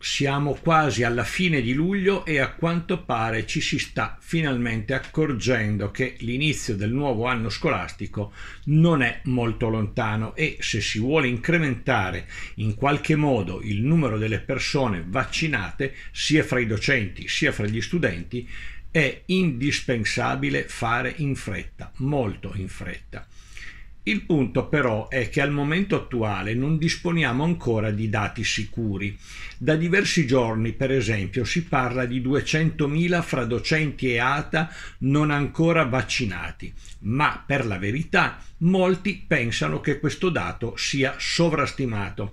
Siamo quasi alla fine di luglio e a quanto pare ci si sta finalmente accorgendo che l'inizio del nuovo anno scolastico non è molto lontano e se si vuole incrementare in qualche modo il numero delle persone vaccinate sia fra i docenti sia fra gli studenti è indispensabile fare in fretta, molto in fretta. Il punto però è che al momento attuale non disponiamo ancora di dati sicuri. Da diversi giorni, per esempio, si parla di 200.000 fra docenti e ATA non ancora vaccinati, ma per la verità molti pensano che questo dato sia sovrastimato.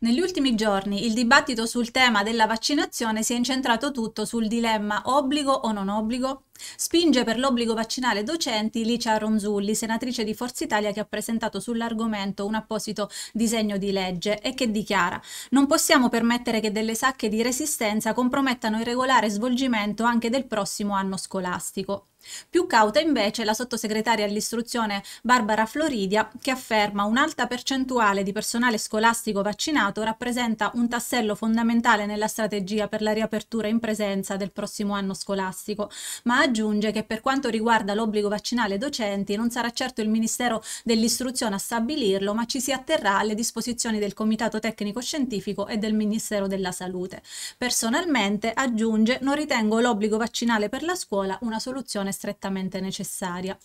Negli ultimi giorni il dibattito sul tema della vaccinazione si è incentrato tutto sul dilemma obbligo o non obbligo Spinge per l'obbligo vaccinale docenti Licia Ronzulli, senatrice di Forza Italia che ha presentato sull'argomento un apposito disegno di legge e che dichiara non possiamo permettere che delle sacche di resistenza compromettano il regolare svolgimento anche del prossimo anno scolastico. Più cauta invece la sottosegretaria all'istruzione Barbara Floridia che afferma un'alta percentuale di personale scolastico vaccinato rappresenta un tassello fondamentale nella strategia per la riapertura in presenza del prossimo anno scolastico, ma aggiunge che per quanto riguarda l'obbligo vaccinale docenti non sarà certo il Ministero dell'Istruzione a stabilirlo, ma ci si atterrà alle disposizioni del Comitato Tecnico Scientifico e del Ministero della Salute. Personalmente, aggiunge, non ritengo l'obbligo vaccinale per la scuola una soluzione strettamente necessaria.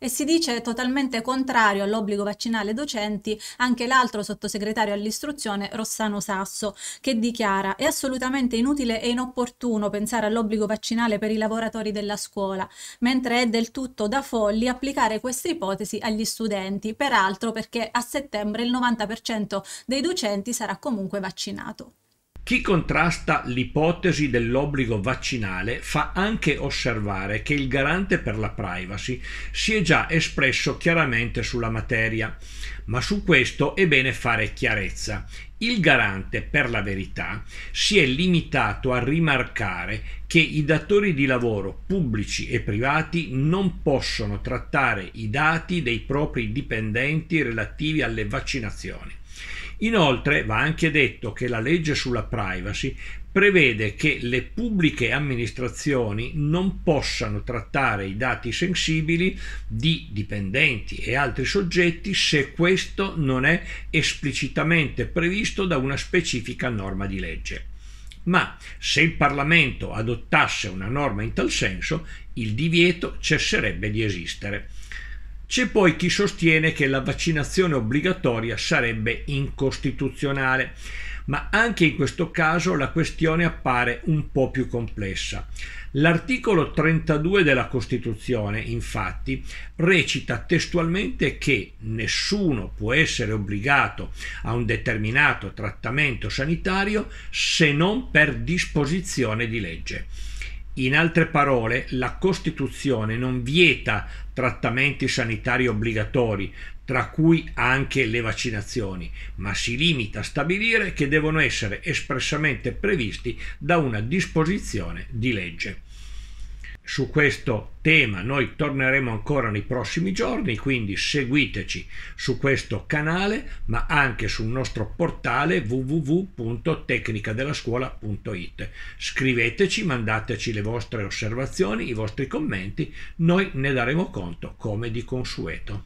E si dice totalmente contrario all'obbligo vaccinale docenti anche l'altro sottosegretario all'istruzione Rossano Sasso, che dichiara è assolutamente inutile e inopportuno pensare all'obbligo vaccinale per i lavoratori della scuola, mentre è del tutto da folli applicare questa ipotesi agli studenti, peraltro perché a settembre il 90% dei docenti sarà comunque vaccinato. Chi contrasta l'ipotesi dell'obbligo vaccinale fa anche osservare che il garante per la privacy si è già espresso chiaramente sulla materia, ma su questo è bene fare chiarezza. Il garante per la verità si è limitato a rimarcare che i datori di lavoro pubblici e privati non possono trattare i dati dei propri dipendenti relativi alle vaccinazioni. Inoltre va anche detto che la legge sulla privacy prevede che le pubbliche amministrazioni non possano trattare i dati sensibili di dipendenti e altri soggetti se questo non è esplicitamente previsto da una specifica norma di legge. Ma se il Parlamento adottasse una norma in tal senso, il divieto cesserebbe di esistere. C'è poi chi sostiene che la vaccinazione obbligatoria sarebbe incostituzionale, ma anche in questo caso la questione appare un po' più complessa. L'articolo 32 della Costituzione, infatti, recita testualmente che nessuno può essere obbligato a un determinato trattamento sanitario se non per disposizione di legge. In altre parole, la Costituzione non vieta trattamenti sanitari obbligatori, tra cui anche le vaccinazioni, ma si limita a stabilire che devono essere espressamente previsti da una disposizione di legge. Su questo tema noi torneremo ancora nei prossimi giorni, quindi seguiteci su questo canale, ma anche sul nostro portale www.tecnicadelascuola.it. Scriveteci, mandateci le vostre osservazioni, i vostri commenti, noi ne daremo conto come di consueto.